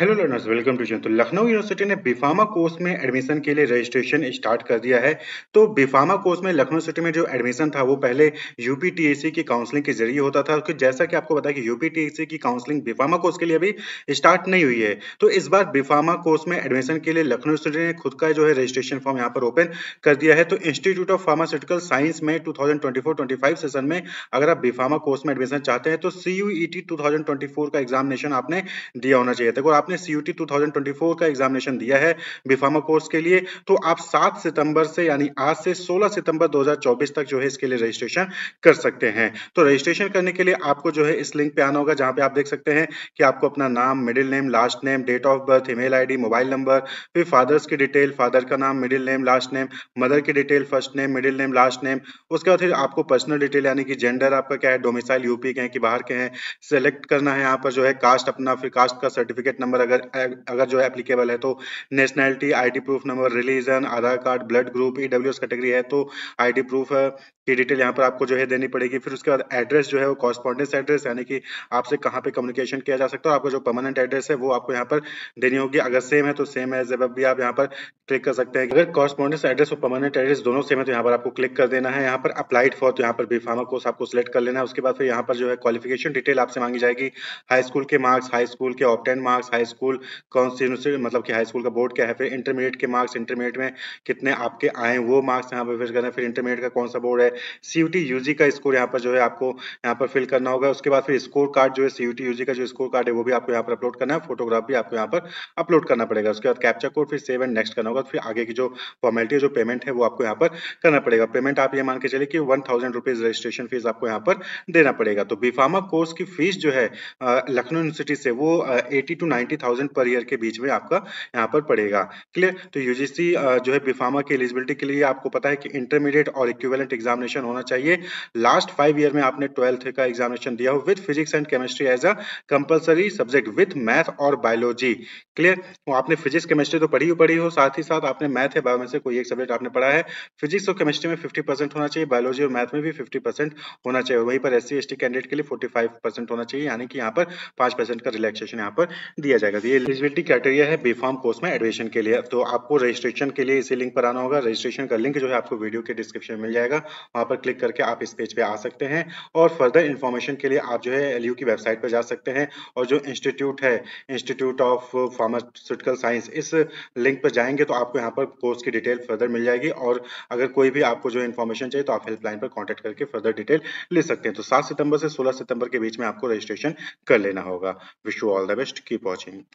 hello learners welcome to channel तो Lucknow university ने बीफामा course में एडमिशन के लिए रजिस्ट्रेशन स्टार्ट कर दिया है तो बीफामा कोर्स में लखनऊ सिटी में जो एडमिशन था वो पहले यूपी की काउंसलिंग के जरिए होता था तो जैसा कि आपको बताया कि यूपी की काउंसलिंग बीफामा कोर्स के लिए अभी स्टार्ट नहीं हुई है तो इस बार बीफामा कोर्स में एडमिशन के लिए लखनऊ यूनिवर्सिटी ने खुद का जो है रजिस्ट्रेशन फॉर्म यहाँ पर ओपन कर दिया है तो इंस्टीट्यूट ऑफ फार्मास्यूटिकल साइंस में टू थाउजेंड सेशन में अगर आप बीफामा कोर्स में एडमिशन चाहते हैं तो सी यू e का एग्जामिनेशन आपने दिया होना चाहिए था और आप आपने सीयूटी 2024 का एग्जामिनेशन दिया है बीफार्मा कोर्स के लिए तो आप 7 सितंबर से यानी आज से 16 सितंबर 2024 तक जो है इसके लिए रजिस्ट्रेशन कर सकते हैं तो रजिस्ट्रेशन करने के लिए आपको जो है इस लिंक पे आना होगा जहां पे आप देख सकते हैं कि आपको अपना नाम middle name last name date of birth email ID mobile number फिर फादर्स की डिटेल फादर का नाम middle name last name mother की detail first name middle name last name उसके बाद फिर आपको पर्सनल डिटेल यानी कि जेंडर आपका क्या है डोमिसाइल यूपी के हैं कि बाहर के हैं सेलेक्ट करना है यहाँ पर जो है कास्ट अपना फिर कास्ट का सर्टिफिकेट नंबर नंबर अगर अगर जो है एप्लीकेबल है तो nationality ID proof number religion Aadhaar card blood group E category है तो आईडी प्रूफ ये डिटेल यहाँ पर आपको जो है देनी पड़ेगी फिर उसके बाद एड्रेस जो है वो कॉरस्पॉन्डेंस एड्रेस यानी कि आपसे कहाँ पे कम्युनिकेशन किया जा सकता है आपका जो परमानेंट एड्रेस है वो आपको यहाँ पर देनी होगी अगर सेम है तो सेम है जब भी आप यहाँ पर क्लिक कर सकते हैं अगर कॉरस्पॉन्डेंस एड्रेस और परमानेंट एड्रेस दोनों सेम है तो यहाँ पर आपको क्लिक कर देना है यहाँ पर अप्लाइड फॉर तो यहाँ पर बी फार्मा कोर्स आपको सिलेक्ट कर लेना है उसके बाद फिर यहाँ पर जो है क्वालिफिकेशन डिटेल आपसे मांगी जाएगी हाई स्कूल के मार्क्स हाई स्कूल के टेन मार्क्स हाई स्कूल कौन सी यूनिवर्सिटी मतलब कि हाई स्कूल का बोर्ड क्या है फिर इंटरमीडिएट के मार्क्स इंटरमीडिएट में कितने आपके आए वो मार्क्स यहाँ पर फिर करना फिर इंटरमीडिएट का कौन सा बोर्ड है सी यू का स्कोर यहाँ पर जो है आपको यहाँ पर फिल करना होगा उसके बाद फिर स्कोर कार्ड जो है सी यू का जो स्कोर कार्ड है वो भी आपको यहाँ पर अपलोड करना है फोटोग्राफ भी आपको यहाँ पर अपलोड करना पड़ेगा उसके बाद कैप्चर कोड फिर सेव एंड नेक्स्ट करना होगा फिर आगे की जो फॉर्मेलिटी जो पेमेंट है वो आपको यहाँ पर करना पड़ेगा पेमेंट आप ये मान के चले कि one thousand rupees registration fees आपको यहाँ पर देना पड़ेगा तो बीफार्मा कोर्स की फीस जो है लखनऊ यूनिवर्सिटी से वो eighty to ninety thousand per year के बीच में आपका यहाँ पर पड़ेगा क्लियर तो यूजीसी जो है बीफार्मा की एलिजिबिलिटी के लिए आपको पता है कि इंटरमीडिएट और इक्विवेलेंट एग्जामिनेशन एग्जामिनेशन होना चाहिए लास्ट फाइव ईयर में आपने ट्वेल्थ का एग्जामिनेशन दिया हो with physics and chemistry as a compulsory subject with math और बायोलॉजी क्लियर तो आपने फिजिक्स केमिस्ट्री तो पढ़ी ही पढ़ी हो साथ ही साथ आपने मैथ या बायो में से कोई एक सब्जेक्ट आपने पढ़ा है फिजिक्स और केमिस्ट्री में फिफ्टी होना चाहिए बायोलॉजी और मैथ में भी फिफ्टी होना चाहिए वहीं पर एस सी कैंडिडेट के लिए फोर्टी होना चाहिए यानी कि यहाँ पर पांच का रिलेक्सेशन यहाँ पर दिया जाएगा तो ये एलिजिबिलिटी क्राइटेरिया है बी फॉर्म कोर्स में एडमिशन के लिए तो आपको रजिस्ट्रेशन के लिए इसी लिंक पर आना होगा रजिस्ट्रेशन का लिंक जो है आपको वीडियो के डिस्क्रिप्शन मिल जाएगा वहाँ पर क्लिक करके आप इस पेज पे आ सकते हैं और फर्दर इन्फॉर्मेशन के लिए आप जो है एल की वेबसाइट पर जा सकते हैं और जो इंस्टीट्यूट है इंस्टीट्यूट ऑफ फार्मास्यूटिकल साइंस इस लिंक पर जाएंगे तो आपको यहाँ पर कोर्स की डिटेल फर्दर मिल जाएगी और अगर कोई भी आपको जो इन्फॉर्मेशन चाहिए तो आप हेल्पलाइन पर कॉन्टैक्ट करके फर्दर डिटेल ले सकते हैं तो सात सितंबर से सोलह सितंबर के बीच में आपको रजिस्ट्रेशन कर लेना होगा wish you all the best keep watching